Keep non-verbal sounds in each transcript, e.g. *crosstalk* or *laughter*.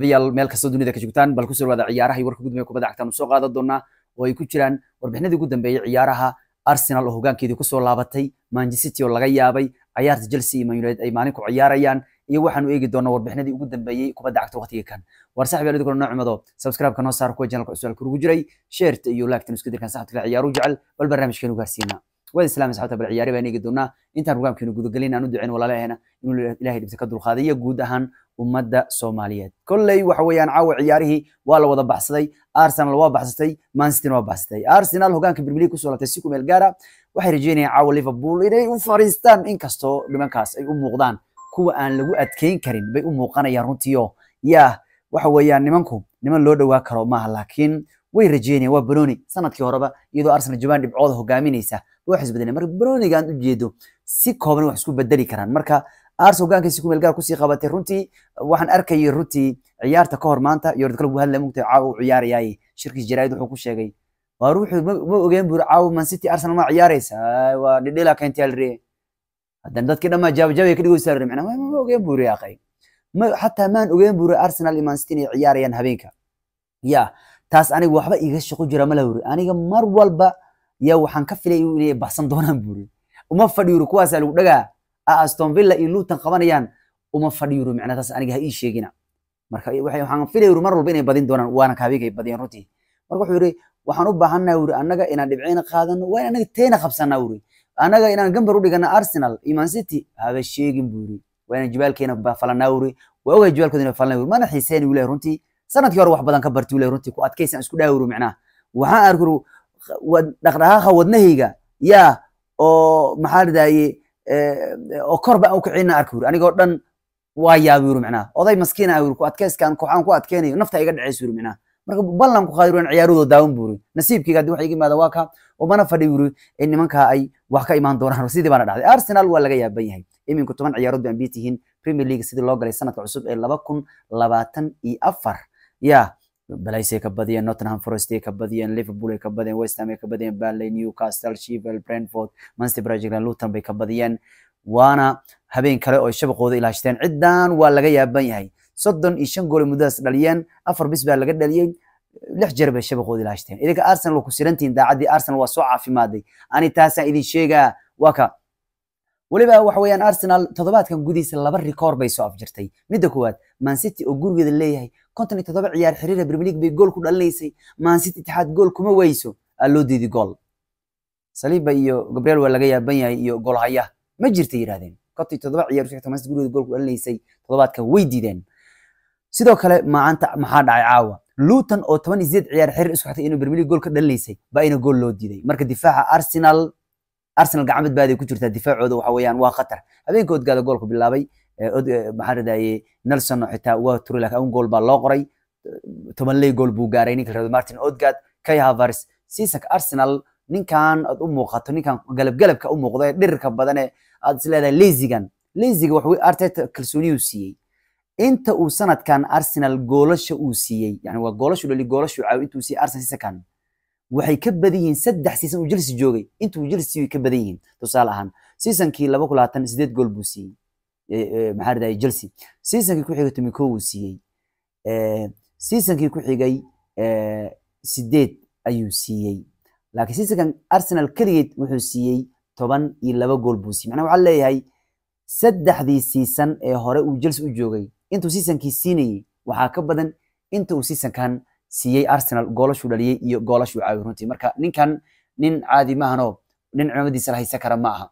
yaal meel kastoo dunida ka joogtaan bal kusoo dhawaada ciyaaraha iyo warka gudmaya kubadda cagtaan usoo qaadan doonaa oo ay ku jiraan warbixinadii ugu dambeeyey ciyaaraha arsenal oo hogaankeedii kusoo laabatay manchester oo laga yaabay ciyaarta chelsea iyo man united ay maalin ku ciyaarayaan iyo waxaanu eegi doonaa warbixinadii ugu dambeeyey kubadda cagta waqtiga kan waar saaxib yaal idinkoona noocimado subscribe-ka noo saar kuwa channelka cusub kurugu jiray sheerta iyo laagtan isku dirkan saxabta ciyaaru jecel bal barnaamijkeenu gaarsiina waad islaam saxabta bal ciyaari baan eegi doonaa intaan rogaamkeenu gudagelin aan u duceyn walaalaheena inuu ilaahay dhibta ka dulqaadayo guud ahaan ummadda soomaaliyeed kolley waxa weeyaan caawa ciyaarihii waa la wada baxsaday arsenal waa baxsatay mansitin waa baxsatay arsenal hogaanka premier kusoo laabtay si meel gaara waxay rajeynayaan caawa liverpool inay u fariistaan inkastoo nimankaas ay u muuqdaan kuwa aan lagu adkeyn karin bay u muuqanayaan runtiio yaa waxa weeyaan nimanku niman loo dhowaa karo maaha laakiin way rajeynayaan waa baroni sanadkii horeba iyadoo arsenal jabaan dhibcooda hogaaminaysa wax isbedelan marka baronigaan ujeedo si kooban wax isku bedeli karaan marka haars hogaankiisi kumeelgaar kusii qabatay runtii waxaan arkayay runtii ciyaarta kahor maanta yordaklub hadla ciyaarayaay shirkiis jaraa'id wuxuu ku sheegay waa ruuxu ma ogeen buuri caawa man arsenal ma ciyaaraysa waa dhidhila keentay alre dadkii dhammaa jaabjaabay ka dhigaysaa re ma ogeen buuri aqay xataa maan ogeen buuri arsenal iyo man inay ciyaarayaan habeenka ya taas aniga waxba iga shaqo jira ma lahuri aniga mar walba yaa waxaan ka filay inay baxsan doonaan buuri uma fadhiyo kuwaasaa lagu dhagaa aston iyo luton qabanayaan uma fadhiiro macnaa taas aniga ha ii sheegina marka waxaan filayru mar walba inay badin doonaan waana kahawigay badiyeen runtii marka wuxuu yiri waxaan u baahanaa wuri annaga inaan dhibceyna qaadano waa in annaga teena qabsanaa wuri annaga inaan gambar u dhigana arsenal iyo man city haba sheegin buu yiri waa inaan jibaalkeena falanaa wuri waa ogaa jibaalkoodina falanaa wuri mana xiiseen wiilay runtii sanadkii hore wax badan ka barti wiilay runtii ku adkaysan isku dhaawuru macnaa waxaan arkuru dhaqdhaqaaqa wadnahayga yaa oo maxaa ridaaye oo korba aan u kicina arka wuri anigoo dhan waa yaabi wuri micnaha oday maskiina wuri ku adkayskan waxaan ku adkaynayo nafta iga dhacaysa wuri micnaha marka ballan ku qaadir ciyaarudoo daawan buu wuri nasiibkayga haddii waxa iga imaada waa kaa umana fadhi wuri in nimankaa ay wax ka imaan doonaan sidii baana dhacday arsenal waa laga yaaban yahay iminku toban ciyaarood baan biitihiin premier league sidii loo galay sanadka cusub ee laba kun labaatan iyo afar yaa balaysay ka badiyeen nottingham forestay e ka badiyeen liverpool ay e ka badiyeen west ham ay e ka badiyeen burnley newcastle sheffield brentford manchester brightland luton bay ka badiyeen waana habeen kale oo shabaqooda ilaashteen ciddan waa laga yaaban yahay soddon iyo shan gool muddadaas dhaliyeen afar bis baa laga dhaliyey lix jeer bay shabaqooda ilaashteen idinka arsenal waa ku sirantihiin daacaddii arsenal waa soo caafimaaday ani taasaan idin sheegaa waa weliba waxa weeyaan arsenal toddobaadkan gudihiisa laba rikoor bay soo afjirtay midda koowaad mancity oo gurigeeda leeyahay konton iyo toddoba ciyaar xiriira premier league bay gool ku dhalinaysay mancity itixaad gool kuma weyso loo diidi gool saliiba iyo gabriel waa laga yaaban yahay iyo goolhaya ma jirta yidhahdeen konton iyo toddoba ciyaar usocota mancity gurigeeda gool ku dhalinaysay toddobaadkan way diideen sidoo kale maanta maxaa dhacay caawa luton oo toban iyo sideed ciyaar xiriir usocotay inuu premier league gool ka dhalinaysay baa ina gool loo diiday marka difaaca arsenal arsenal gacan badbaaday ku jirtaa difaacooda waxa weeyaan waa khatar habeenka odgaada goolku bilaabay maxaa radaye nelson xitaa waa turi laakiin un gool baa loo qoray tobanley gool buu gaaray ninka rado martin odgad kay havers sisak arsenal ninkan aad u muuqato ninkan galabgalabka u muuqdo ee dhirirka badane aad is leedahay lezigan leziga wax arteta kalsooniyuu siiyey inta uu sanadkan arsenal goolasha uu siiyey yani waa goolashu dhali goolashu caaw intuu siiyey arsenal sisakan waxay ka badan yihiin saddex siisan uu jelsi joogay intuu jelsi way ka badan yihiin tusaale ahaan siisankii laba kun labaatan sideed gool buu siiyey maxaa dhahay jelsi siisankii ku xigay tomi uu siiyey siisankii ku xigay sideed ayuu siiyey laakiin siisankan arsenal keligeed wuxuu siiyey toban iyo laba gool buu siiyey macnaha waxaa leeyahay saddexdii siisan ee hore uu jelsi u joogay intuu siisankii siinayey waxaa ka badan inta uu siisankan siiyey arsenal goolashuu dhaliyey iyo goolashu caawi runtii marka ninkan nin caadi maahanoo nin cimamadiisa la haysan kara ma aha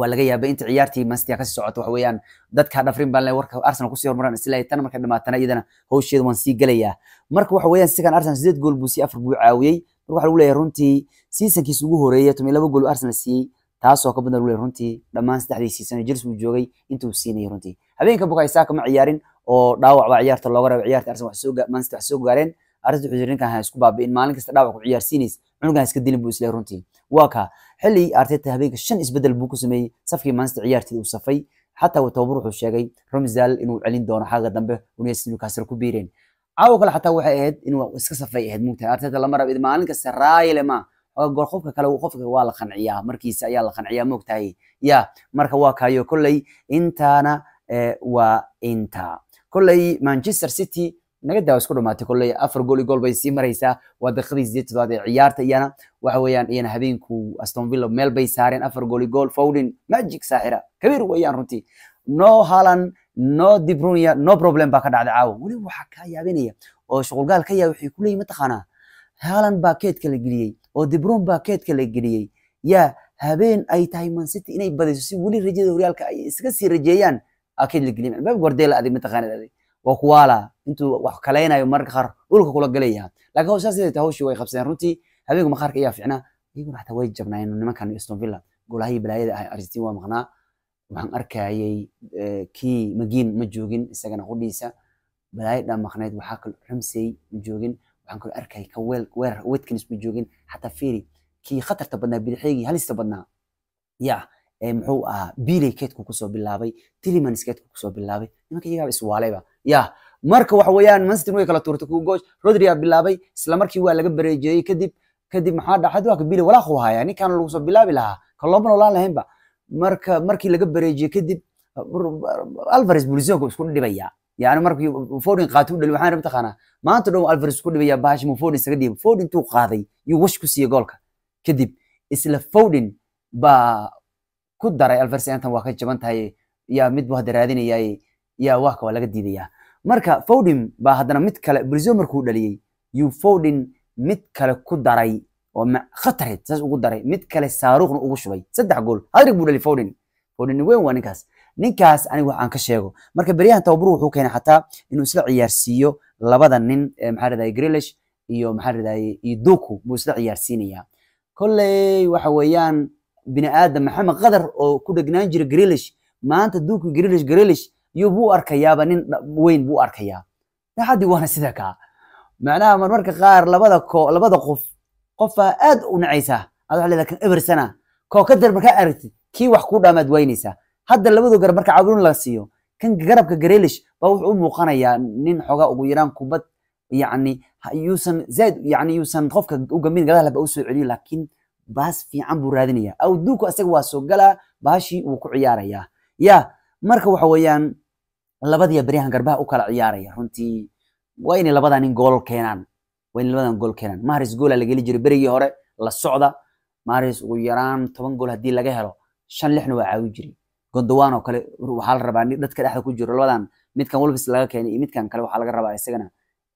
waa laga yaaba inta ciyaartii mansitia kasii socoto waxa dadka dhafrin baan le warka arsenal kusii horumaraan isleeyahay tan markay dhamaatana iyadana hawsheeda waan sii gelayaa marka waxa weeyaan arsenal sideed gool buu si afar buu caawiyey marka waxa lagu leeyahay runtii seasonkiisa ugu horeeya tomiyo laba gool arsenal siiyey taasoo ka badan lagu leeyahay runtii dhammaan saddexdii season jirs buu joogay intuu siinayay runtii habeenka bukaysaka ma ciyaarin oo dhaawac baa ciyaarta looga rabay ciyaarta arsenal wax soo gaareen arinta wuxuu yiri ha isku baabi'in maalin kasta dhaawac ku ciyaarsiinaysa cunugan iska dilin buu islee runtii waa kaa xilli arteta habeenka shan isbedel buu ku sameeyey safkii maanista ciyaartii uu safay xataa tababar wuxuu sheegay ramzal inuu celin doono xagga dambe unes newcastle ku biireen caawa kale xataa waxay ahayd inuu iska safay ahayd mugtahay arteta lama rabo maalin kasta raayile ma qofka kale qofka waa la qanciyaa markiisa ayaa la qanciyaa moogtahay ya marka waa kaayo kolley intaana eh, waa intaa kolley manchester city nagadaa isku dhamaatay kolley afar gool iyo gool bay sii maraysaa waa daqiiqadii sideed toddobaad ee ciyaarta iyana waxa weeyaan iyana habeenku aston villa meel bay saareen afar gool iyo gool fowdin magic saaxira kabiir weeyaan runtii no haalan no dibrunia no problem baa ka dhacday caawa weli waxaa kaa yaabinaya oo shuqulgaal ka yaabay waxay ku leeyihin mataqaanaa haalan baa keedka la geliyey oo dibrun baa keedka la geliyey yaa habeen ay tahay mancity inay badayso si weli rajada horyaalka ay iskaga sii rajeeyaan aa keed la geliyay albaabka hordeela adig mataqaanad waa kuwaalaa intuu wax kalaynayo mararka qaar dhulka kula galaya lakin howshaas siday tahay howshii way qabsadeen runtii habeenka maqaarka ayaa ficnaa iyaguna xataa way jabnaayeen nimankan aston villa golahayii balaayada ahay argentin waa maqnaa waxaan arkayay eh, kii magiin ma joogin isagana qudhiisa balaayo dhammaqneyd waxaa kale ramsey ma joogin waxaan kaloo arkayay ka weel ma joogin xataa fiiri kii khatarta badnaa bidixeygii halista badnaa ya muxuu ahaa biley keedku kusoo bilaabay tilliman skeedku kusoo bilaabay nimanka iyagaaba iswaalayba ya marka waxa manchester way kala tuurtay ku rodri aa bilaabay isla markii waa laga bareejeeyey kadib kadib maxaa dhacay waa kabili walaa ku haya ninkan lagu soo bilaabi lahaa kalooman olaan lahaynba marka markii laga bareejiyey kadib alvares bulisinko isku dhibaya yani markii fodin qaatay dhali waxaan mataqaanaa maanta dhow alvares isku dhibaya bahash mu fodin isaga dhiibay fodin intuu qaaday yuu wash ku siiyey goolka kadib isla fodin baa ku daray alvares intan waa ka jaban tahay yaa midbu hadda raadinayaa yaa wahka waa laga diidayaa marka fowdin baa haddana mid kale brizo markuu dhaliyey yuu fowdin mid kale ku daray oo khatareed saas ugu daray mid kale saaruuqna ugu shubay saddex gool hadrig buu dhali fowdin fowdin weyn waa ninkaas ninkaas aniga wax ka sheego marka beryahan tababaru wuxuu keenay xataa inuu isla ciyaarsiiyo labada nin maxaa ladhahay grilish iyo maxaa ladhahay iyo duku buu isla ciyaarsiinayaa kolley waxa weeyaan bini aadam maxamed qadar oo ku dhegnaan jira grilish maanta duku grilish grilish iyo buu arkayaaba nin weyn buu arkayaa daacadii waana sida kaa macnaha marmarka qaar labada ko labada qof qofaa aad u nacaysaa aad waxa leedahay kan ebersana koo ka dar markaa aragtid kii wax ku dhaamaad waynaysaa hadda labadu garab marka caawin la siiyo kan garabka gareelish baa wuxuu u muuqanayaa nin xoogaa ugu yaraan kubad yacni yuusan zaaid yacni yuusan qofka u gamin gadaha u soo celiyo laakiin baas fiican buu raadinayaa aw duulku asaga waa soo galaa baashii wuu ku ciyaarayaa yaa marka waxa weeyaan labadiiba beryahan garbaha u kala ciyaaraya runtii waa inay labadaa nin gool keenaan waa inay labadan gool keenaan maharis goola ah lageli jiray berigii hore la socda maharis ugu yaraan toban gool haddii laga helo shan lixna waa caawi jiray gondowaan oo kale waxaa la rabaa dadka dhexda ku jiro labadan midkan wolves laga keenay iyo midkan kale waxaa laga rabaa isagana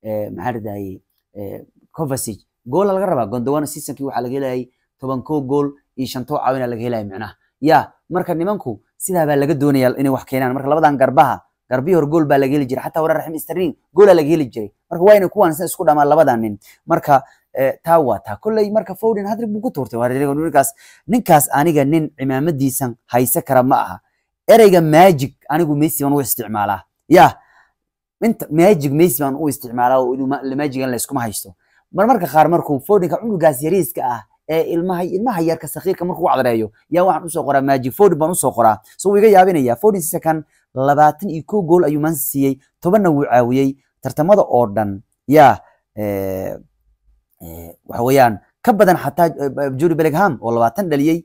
eh, maxaa ridaaye eh, covasage goola laga rabaa gondowaan seasonkii waxaa laga helayay toban koo gool iyo shantoo caawina ah laga helaya micnaha ya marka nimanku sidaa baa laga doonaya inay wax keenaan marka labadan garbaha garbihi hor gool baa laga heli jiray xataa warar raxim istriin goola laga heli jiray marka waa inay kuwan isku dhamaan labadan nin marka eh, taa waa taa kolley marka Foden hadrig buu ku tuurtay ninkaas ninkaas aniga nin cimaamadiisan haysa kara ma aha ereyga magic anigu Messi waan u isticmaalaa ya inta magic Messi waan u isticmaalaa oo magic la isku haysto mar qaar markuu Foden cunugaas yariiska ah ee ilmaha ilmaha yarka saqiirka markuu cadreeyo yaa waxaan u qoraa magic Foden baan u qoraa soo iga yaabinaya Foden si labaatan iyo ko gool ayuu mansi siiyey tobanna wuu caawiyey tartamada oo dhan yaa eh, eh, waxa weeyaan ka badan xataa eh, juri bellingham oo labaatan dhaliyey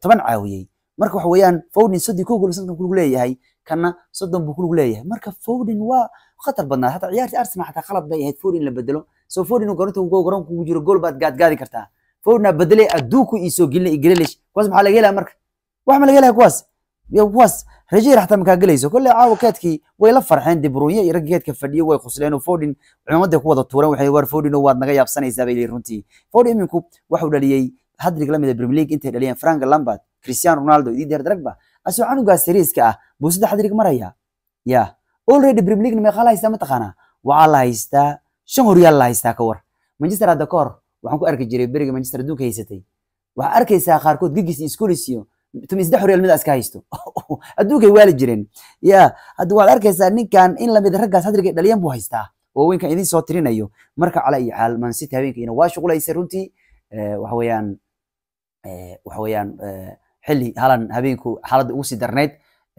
toban caawiyey marka waxa weeyaan fowden soddon ko gool sanadkan kuligu leeyahay kana soddon buu kuligu leeyahay marka fowden waa khatar badnaa hata ciyaartii arsenal xataa qalad bay ahayd fowden la bedelo so fowden garoonta garoonka ugu jiro gool baad gaadgaadi kartaa fowdenaa bedelay adduunku iisoo gelina grelish kuwaas maxaa laga helaa marka wax ma laga helaya kuwaas kuwaas rajahi xataa makaa galayso kolley caawa kaadkii way la farxeen debrunye iyo raggii kaadka fadhiye way qosleen oo fordin culimaday ku wada tuureen waxay waar fordin oo waad naga yaabsanaysaa bay leeyihin runtii fordin iminku wuxuu dhaliyey hadrig la a ah premier league intay dhaliyeen frank lambert cristiano ronaldo idii deer dragba asoo canugaa seriiska ah buu saddex hadrig maraya ya already premier league meeqaa la haystaa mataqaanaa waxaa la haystaa shan horyaal la haystaa ka war manchester hadda waxaan ku arki jiray beriga manchester adduunka haysatay waxaa arkaysaa qaarkood gigis iyo scolis tumisda xoriyaalmada iska haysto *laughs* adduunkay waali jireen ya hadda waxaad arkaysaa ninkan in lamid raggaas hadriga dhaliyan buu haystaa waaweynkan idin soo tirinayo marka cala iyo xaal man city habeenkiina waa shuqulaysa runtii eh, waxa weeyaan eh, waxa weeyaan eh, xilli halan habeenku xaaladda ugu sii darnayd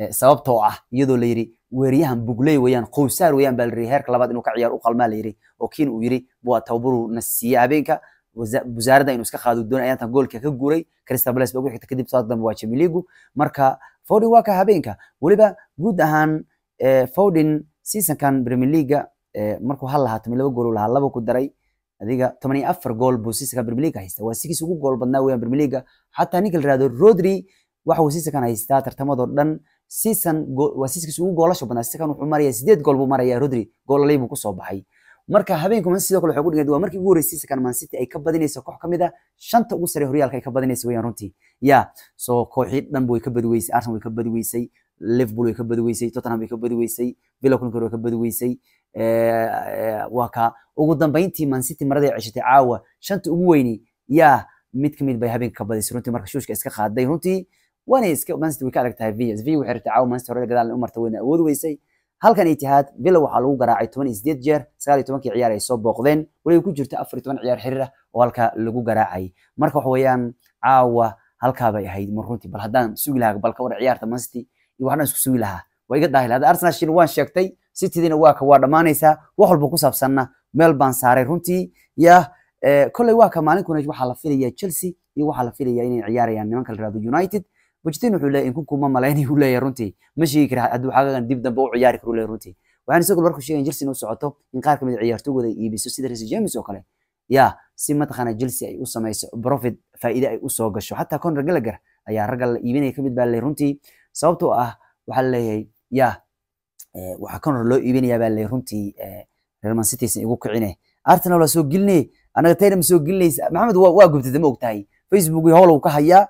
sababtoo ah iyadoo la yiri weeriyahan bugley weyaan qowsaar weyaan baa la yiri heerka labaad inuu ka ciyaaro u qalmaa la yiri oo kiin uu yiri waa tawbaruu na siiya habeenka wasaaradda inuu iska qaado doon ayaantan goolka ka guuray crystal palace baa ugu xigta kadib southampton waa Champions League marka Foden waa ka habeenka waliba guud ahaan eh, Foden seasonkan Premier League eh, markuu hal lahaatay laba gool lahaa laba ku daray adiga 84 gool buu seasonkan Premier League haystaa waa sigiis ugu gool badnaa weeyaan Premier League xataa ninka la Rodri waxa uu seasonkan haystaa tartamadoo dhan season waa seasonkiisa ugu goolasho badnaa seasonkan wuxuu marayaa 8 gool buu marayaa Rodri gool lay buu ku baxay marka habeenkuma sidoo kale waxa ugu dhigan waa markii ugu horeysay sakaan man city ay ka badinayso koox kamid ah shanta ugu sare horyaalka ay ka badinayso weeyaan runtii ya soo kooxii dhan way ka badi arsenal way ka badi liverpool way ka badi tottenham way ka badi villa kulinkor way ka badi eh, eh, waa ka ugu dambeyntii man city maraday ceshatay caawa shanta ugu weyni ya mid kamid bay habeenka ka badisay runtii marka shuushka iska qaaday runtii waana iska man city way ka adag tahay v v waxay rabtay caawa man city hore gadaal u marta weyna awood weysay halkan itihaad bilow waxaa lagu garaacay toban iyo sideed jeer sagaal iyo tobankii ciyaar ay soo booqdeen weliba ku jirta afar iyo toban ciyaar xiriir ah oo halka lagu garaacay marka waxa weeyaan caawa halkaa ahayd mar runtii bal haddaan sugi lahaa bal ka war ciyaarta mansity iyo waxaan isku sugi lahaa waa iga daahil hadda arsenal shil waan sheegtay citydiina waa waa dhammaanaysaa wax walba ku saabsanna meel baan saaray runtii ya eh, kolley waa maalinkuna waxaa la filayaa chelsea iyo waxaa la filayaa inay ciyaarayaan nimanka la raado united bujtin wuxuu leeyahayinku kuma malaynay uu leeyahay runtii ma sheegi kara hadduu xagaagan dib dambe u ciyaari karo leeyahay runtii waxaan isagoo markuu sheegay Chelsea inuu socoto in qaar kamid ah ciyaartooyda ay iibiso sida Reece James oo kale ya si mataqaana Chelsea ay u samayso profit faa'iido ay u gasho xataa Conor Gallagher ayaa ragga la iibinaya kamid baa leeyahay runtii sababtoo ah waxaa leeyahay ya eh, waxa Conor loo iibinaya baa leeyahay runtii eh, Real Man igu kicine Arsenal la soo gelinay anaga tayna ma soo gelinaysa Maxamed waa gubtay ma ogtahay Facebook howlow ka hayaa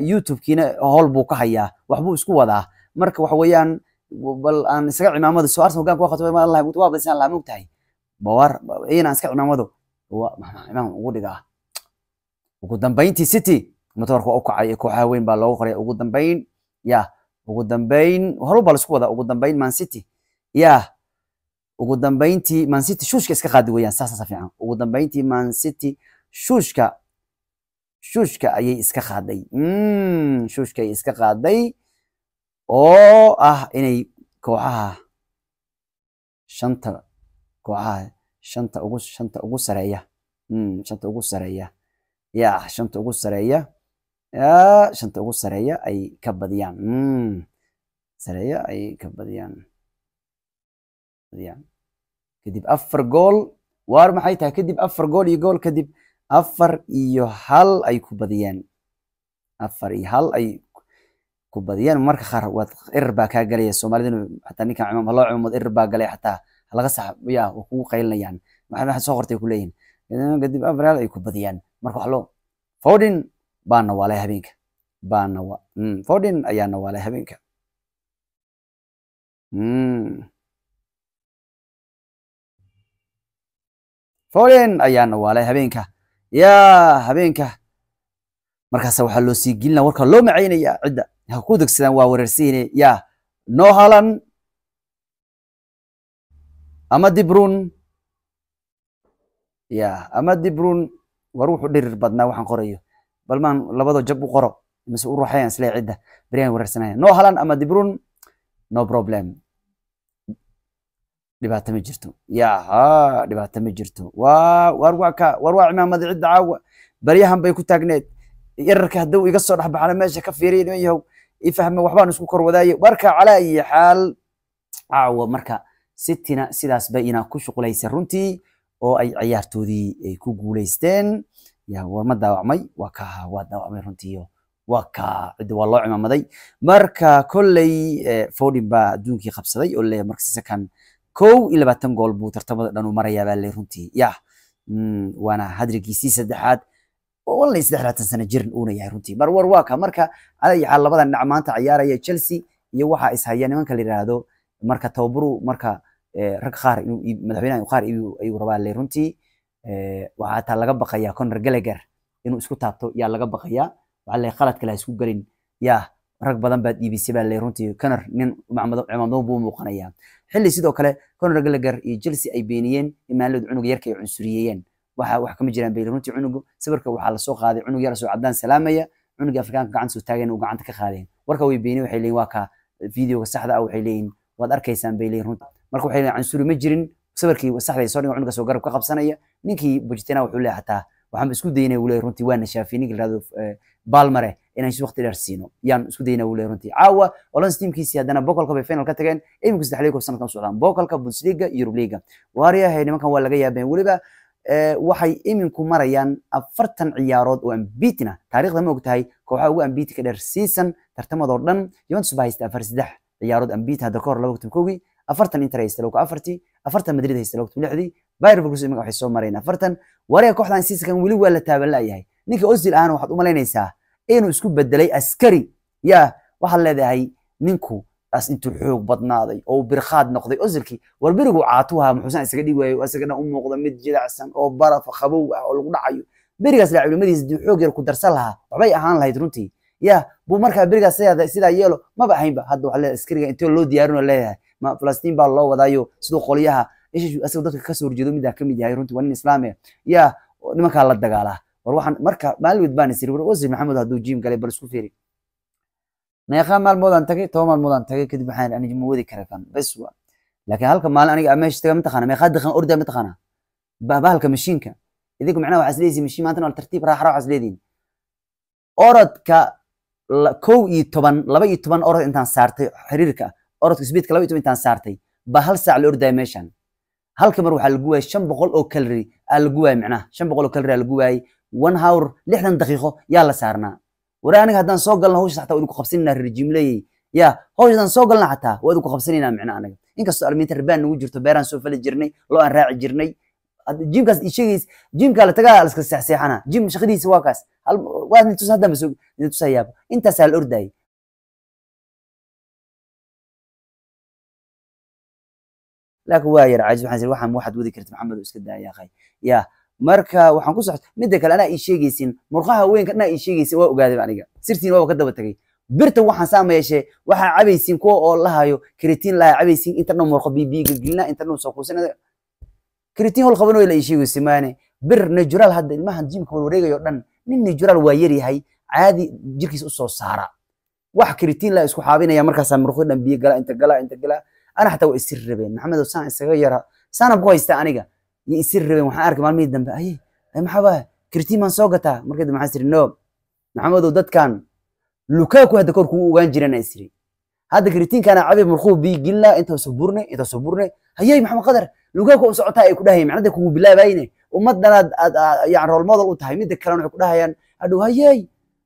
youtubekiina hol buu ka hayaa waxbuu isku wadaa marka waxweyaan bal aan isaga cimaamada su'aarta hogaanka waa waa badisan lahaa mugtahay bawaar iyana iska cimaamado waa maxaa imaam ugu dhigaa ugu dambayntii city matoorka u kacay kooxaha weyn baa loogu qoray ugu dambayn ya ugu dambayn howl baa laisku wadaa ugu dambayn man city ya ugu dambayntii man city shuushka iska qaadi weeyaan saasaa fiican ugu dambayntii man city shuushka shuushka ayay iska qaaday hmm, shuushka ayay iska qaaday oo ah inay kooxaha shanta kooxaha shanta ugu shanta ugu sareeya hmm, shanta ugu sareeya ya shanta ugu sareeya shanta ugu sareeya ay ka badiyaan hmm, sareeya ay ka badiyaan badiyaan kadib afar gool waar maxay tahay kadib afar gool iyo gool kadib afar iyo hal ay ku badiyaan afar iyo hal ay ku badiyaan marka qaar waad erer baa kaa galaya soomaalidana xataa ninkan cumaam laba cumamood erer baa galay xataa halaga sax yaa waa kugu qaylinayaan maxaa soo qortay ku kadib afar hal ay ku badiyaan marka wax loo baa nawaalay habeenka baa nawa mm, fowdin ayaa nawaalay habeenka mm. fowdin ayaa nawaalay habeenka yaa habeenka markaas waxaa loo sii gelinaa warkaa loo macaynaya cidda ha ku degsadaan waa wareersiine yaa no halan ama dibrun ya ama dibrun war wuxuu dhirir badnaa waxaan qorayo bal maan labadoo jab u qoro mise u ruxayaan isle cidda beriaan wareersanaya nohalan ama dibrun no problem dhibaata ma jirto yaha dhibaata ma jirto war waa cimaamadii cidda caawa baryahan bay ku taagneed yararka hadduu iga soo dhexbaxna meesha ka fiiriya niman yahow i waxbaan isku kor wadaaye marka calaa iyo xaal caawa marka sitina sidaas bay inaa ku shuqulaysa runtii oo ay ciyaartoodii ay ku guulaysteen ya war daawacmay waa waa daawacmay runtiiyo waa ka waa loo cimaamaday marka kolley eh, fodin baa adduunkii qabsaday oo leeya marka sisakan kow iyo labaatan gool buu tartamada dhan u marayaa baa le runtii ya mm, waana hadrigiisii saddexaad walay saddex sano jiran uuna yahay runtii mar war marka calayacaal labadan dhinac maanta ciyaaraya Chelsea iyo waxa is nimanka la yiraahdo marka tababaru marka eh, rag qaar inuu qaar ayuu rabaa le runtii eh, waxaa taa laga baqayaa Conor Gallagher inuu isku taabto yaa laga baqayaa waxa la qaladka la isku galin yaa rag badan baad iibisay baa le runtii Conor nin cimaamad buu muuqanayaa xilli sidoo kale conor gallagher iyo chelsea ay beeniyeen in maalidood cunug yarka ay cunsuriyeeyeen waxa wax kama jiraan bay runtii cunugu sawirka waxaa lasoo qaaday cunug yar soo caddaan salaamaya cunuga afrikaanka gacanta soo taagan uu gacanta ka qaadeen warka way beeniyeen waxay leeyiin waa ka fiideoga saxda ah waxay leeyiin waad arkaysaan bay leeyiin runtii marka waxay leeyiin cansuri ma jirin sawirkii saxda soo dhigan cunuga soo garab ka qabsanaya ninkii bujitina wuxuu leeyahay xataa waxaanba isku daynaya uu leeyahay runtii waa nashaafiyey ninkii lahado eh, balmare inaan waqti dheer siino yaan isku dayna uu leeyahay runtii caawa olan steamkiisi haddana bokolka bay final ka tageen iminku saddexdii koob sanadkan u socdaan bokolka bundesliga euroliga waaryahay nimankan waa laga yaabeen weliba eh, waxay iminku marayaan afartan ciyaarood oo ambiitina ah. taariikhda ma ogtahay kooxaha ugu ambiiti dheer season tartamadoo dhan juventus baa haysta afar saddex ciyaarood ambiiti hadda kahor laba kun kowgii afartan inter haysta lowka afartii afartan madrid haysta lowka lixdii bayr vergus iminka waxay soo mareen afartan waariga kooxdan seasonkan weli waa la taaban la'yahay ninka ozil ahana waxaad u malaynaysaa inuu isku bedelay askari yaa waxaad leedahay ninku taas intuu xoog badnaaday oo birkaad noqday osilkii war berigu caatu ahaa muxuusan isaga dhig waayo isagana u muuqda mid jilacsan oo barafa qabow ah oo lagu dhacayo berigaas la culimadiisa dib xoog yar ku darsan lahaa waxbay ahaan lahayd runtii ya buu markaa berigaas sidaa yeelo maba ahaynba hadda waxaa leedahay askariga intee loo diyaarino leedahay ma falastiin baa loo wadaayo siduu qolyaha ishishu asaga dadka kasoo horjeedo midaa kamid yahay runtii waa nin islaami eh. ya nimankaa la dagaalaa war waxaan marka maalmid baan isiri war wasi maxamed hadduu jiim galay bal isku fiiri neekhaa maalmoodaan tagay toba maalmoodaan tagay kadib waxaan anigi ma wadi kara kan bes wa laakiin halka maalin aniga ah meesha taga mataqaana meekhaa dekan orda ah mataqaana bahbahalka mashiinka idinku macnaha waxaa isleedihiin mashiin maantana waa tartiib raax raax isleedihiin orodka kow iyo toban laba iyo toban orod intaan saartay xiriirka ah, orodka sbiidka laba iyo toban intaan saartay ba hal saac la ordaya meeshan halka mar waxaa lagu waayay shan boqol oo kalori aa lagu waayay macnaha shan boqol oo kalori aa lagu waayay one hour lixdan daqiiqo yaa la saarnaa ware aniga haddaan soo galna hawshaas xataa waa idinku qabsanina ya hawshadaan soo galna xataa waa idinku qabsanayna anaga inkastoo almiinta ribaan nagu jirto beeraan soo fali jirnay loo aan raaci jirnay jiimkaas isheegays jiimkaa la tagaa laska seexseexana jiim shaqadiisa waa kaas waa nitus haddaan basoo nitus yaaba intaasaa la waa yar caajis waxaan waxaan waxaad wadi kartid maxamed iska daaya akhay marka waxaan ku socota midda kale anaa ii sheegaysin murqaha haweenka anaa ii sheegaysin waa ogaaday aniga sirtiin waaba ka daba tagay birtan waxaan saa meeshe waxaa cabaysin kuwa oo lahayo kritiin laha cabaysin inta murqo bibiga gelina inta soo kuusin kritiin hol qaban la ii sheegaysi maane bir najuraal hadda ilmahan jimka warwareegayo dhan nin najuraal waa yar yahay caadi jirkiisa u soo saara wax kritiin laa isku xaabinaya markaasaa murqo dhan biyo gala inta gala inta gala ana xataa waa isir rabeen maxamedow saan isaga yara saanaan ku haysta aniga yo isir rabeen waxaan arkay maalmihii dambe aye maxaabaa kartimaan soo gataa markii dambe waxaan isiri no maxamadow dadkan lukaku hadda kor kuma ogaan jireen aan isiri hadda kartiinkaana cabe markuu bii gilna intaa soo burne intaa soo burne hayay maxamed qadar lukaku u socotaa ay ku dhahayeen macnada kugu bilaabayne ummadanaad aad yani rool model u tahay midda kalena waxay ku dhahayaan hadhow hayay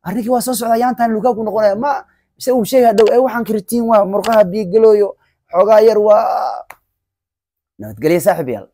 arrinkii waa soo socdaa yaantaan lukaku noqonaya ma se uu sheegay hadhow ee waxaan kartiin waa murqaha bii galooyo xoogaa yar waa nabadgelye saaxiib yaal